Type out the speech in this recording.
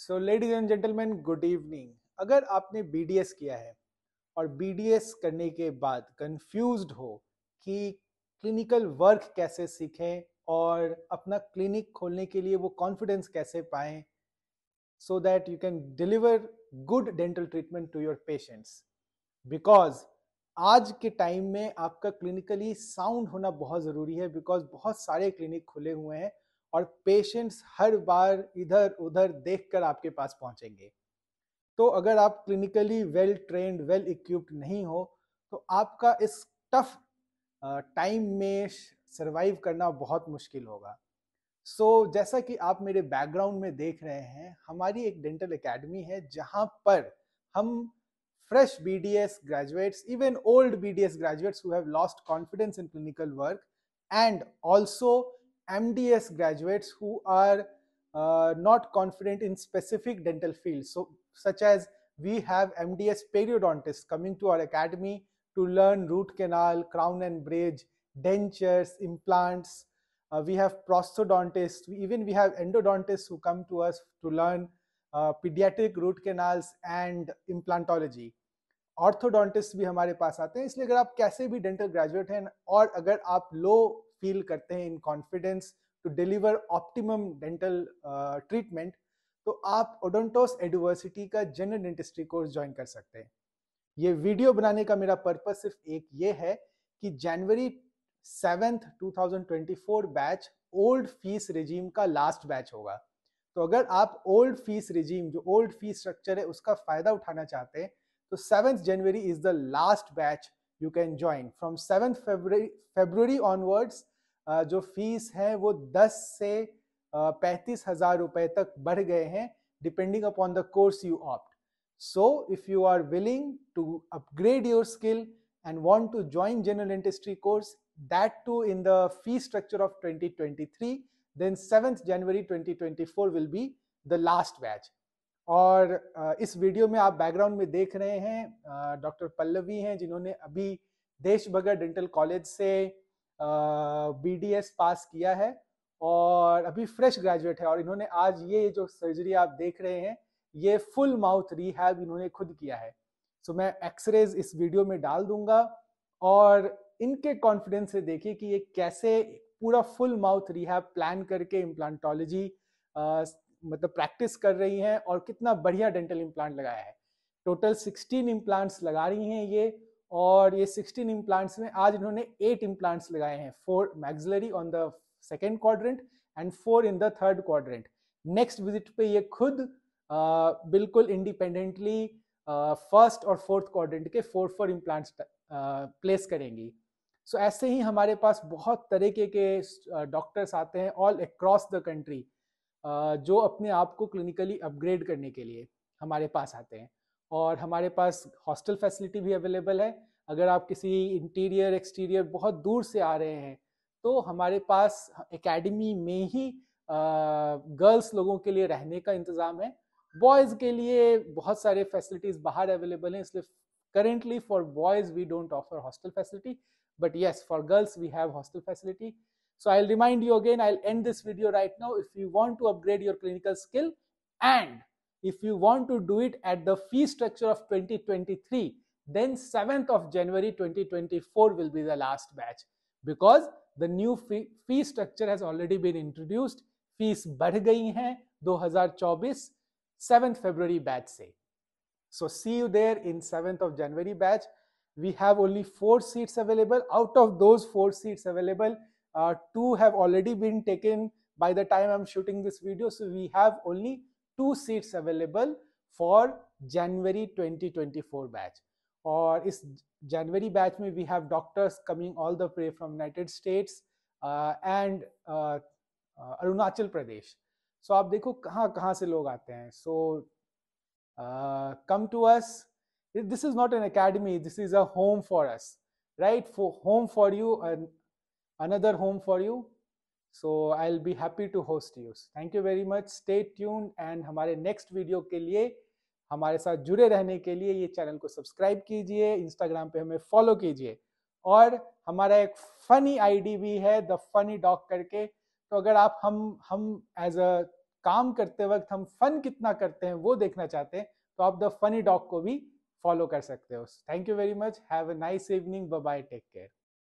So ladies and gentleman good evening अगर आपने B किया है और बी करने के बाद कन्फ्यूज हो कि क्लिनिकल वर्क कैसे सीखें और अपना क्लिनिक खोलने के लिए वो कॉन्फिडेंस कैसे पाएं so that you can deliver good dental treatment to your patients because आज के टाइम में आपका क्लिनिकली साउंड होना बहुत ज़रूरी है बिकॉज बहुत सारे क्लिनिक खुले हुए हैं और पेशेंट्स हर बार इधर उधर देखकर आपके पास पहुंचेंगे तो अगर आप clinically well trained well equipped नहीं हो तो आपका इस टफ टाइम में सर्वाइव करना बहुत मुश्किल होगा सो so, जैसा कि आप मेरे बैकग्राउंड में देख रहे हैं हमारी एक डेंटल एकेडमी है जहां पर हम fresh BDS graduates even old BDS graduates who have lost confidence in clinical work and also MDS graduates who are uh, not confident in specific dental fields. So, such as we have MDS periodontists coming to our academy to learn root canal, crown and bridge, dentures, implants. Uh, we have prosthodontists, even we have endodontists who come to us to learn uh, pediatric root canals and implantology. Orthodontist भी हमारे पास आते हैं इसलिए अगर आप कैसे भी dental graduate हैं और अगर आप लो फील करते हैं in confidence to deliver optimum dental treatment तो आप ओडोंटोस एडवर्सिटी का जनरल डेंटिस्ट्री कोर्स ज्वाइन कर सकते हैं ये वीडियो बनाने का मेरा पर्पज सिर्फ एक ये है कि January seventh 2024 batch old fees regime का लास्ट बैच होगा तो अगर आप ओल्ड फीस रिजीम जो ओल्ड फीस स्ट्रक्चर है उसका फायदा उठाना चाहते हैं तो seventh January is the last batch you can join from seventh February onwards जो फीस है वो 10 से पैंतीस हजार रुपए तक बढ़ गए हैं depending upon the course you opt so if you are willing to upgrade your skill general industry course that too in the fees structure of twenty twenty three then 2023 January twenty twenty 2024 will be the last batch और इस video में आप background में देख रहे हैं doctor Pallavi हैं जिन्होंने अभी देशभगत डेंटल कॉलेज से बी पास किया है और अभी फ्रेश ग्रेजुएट है और इन्होंने आज ये जो सर्जरी आप देख रहे हैं ये फुल माउथ रिहैब इन्होंने खुद किया है सो so, मैं एक्सरेज इस वीडियो में डाल दूंगा और इनके कॉन्फिडेंस से देखिए कि ये कैसे पूरा फुल माउथ रिहैब प्लान करके इम्प्लांटोलॉजी मतलब प्रैक्टिस कर रही हैं और कितना बढ़िया डेंटल इम्प्लांट लगाया है टोटल सिक्सटीन इम्प्लांट्स लगा रही हैं ये और ये 16 इम्प्लांट्स में आज इन्होंने एट इम्प्लांट्स लगाए हैं four maxillary on the second quadrant and four in the third quadrant next visit पे ये खुद आ, बिल्कुल इंडिपेंडेंटली फर्स्ट और फोर्थ क्वाड्रेंट के फोर फोर इम्प्लांट्स प्लेस करेंगी सो so, ऐसे ही हमारे पास बहुत तरीके के डॉक्टर्स आते हैं ऑल अक्रॉस द कंट्री जो अपने आप को क्लिनिकली अपग्रेड करने के लिए हमारे पास आते हैं और हमारे पास हॉस्टल फैसिलिटी भी अवेलेबल है अगर आप किसी इंटीरियर एक्सटीरियर बहुत दूर से आ रहे हैं तो हमारे पास एकेडमी में ही गर्ल्स लोगों के लिए रहने का इंतज़ाम है बॉयज़ के लिए बहुत सारे फैसिलिटीज़ बाहर अवेलेबल हैं इसलिए currently for boys we don't offer hostel facility but yes for girls we have hostel facility so I remind you again I'll end this video right now if you want to upgrade your clinical skill and If you want to do it at the fee structure of 2023, then 7th of January 2024 will be the last batch because the new fee, fee structure has already been introduced. Fees बढ़ गई हैं 2024 7th February batch से. So see you there in 7th of January batch. We have only four seats available. Out of those four seats available, uh, two have already been taken by the time I'm shooting this video. So we have only two seats available for January 2024 batch. Or is January batch me we have doctors coming all the way from United States uh, and uh, uh, Arunachal Pradesh. So aap dekho kahan kahan se log So come to us. This is not an academy. This is a home for us, right? For home for you and another home for you. So I will be happy to host use thank you very much stay tune and हमारे next video के लिए हमारे साथ जुड़े रहने के लिए ये चैनल को सब्सक्राइब कीजिए इंस्टाग्राम पे हमें फॉलो कीजिए और हमारा एक फनी आईडी भी है द फनी डॉग करके तो अगर आप हम हम एज अ काम करते वक्त हम फन कितना करते हैं वो देखना चाहते हैं तो आप द फनी डॉग को भी फॉलो कर सकते हो thank you very much have a nice evening bye take care